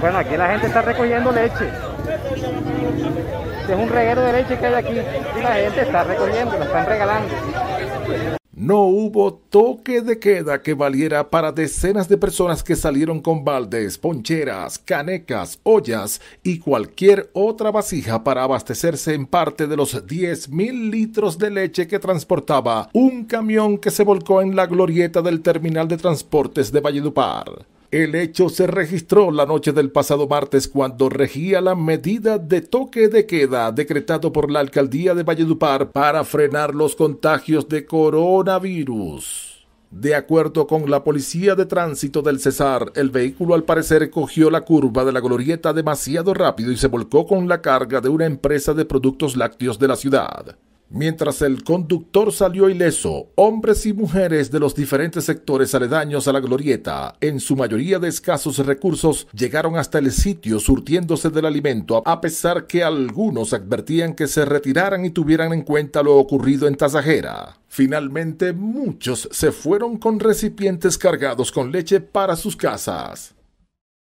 Bueno, aquí la gente está recogiendo leche. es un reguero de leche que hay aquí. Y la gente está recogiendo, la están regalando. No hubo toque de queda que valiera para decenas de personas que salieron con baldes, poncheras, canecas, ollas y cualquier otra vasija para abastecerse en parte de los 10 mil litros de leche que transportaba un camión que se volcó en la glorieta del terminal de transportes de Valledupar. El hecho se registró la noche del pasado martes cuando regía la medida de toque de queda decretado por la alcaldía de Valledupar para frenar los contagios de coronavirus. De acuerdo con la policía de tránsito del Cesar, el vehículo al parecer cogió la curva de la glorieta demasiado rápido y se volcó con la carga de una empresa de productos lácteos de la ciudad. Mientras el conductor salió ileso, hombres y mujeres de los diferentes sectores aledaños a la glorieta, en su mayoría de escasos recursos, llegaron hasta el sitio surtiéndose del alimento, a pesar que algunos advertían que se retiraran y tuvieran en cuenta lo ocurrido en Tasajera. Finalmente, muchos se fueron con recipientes cargados con leche para sus casas.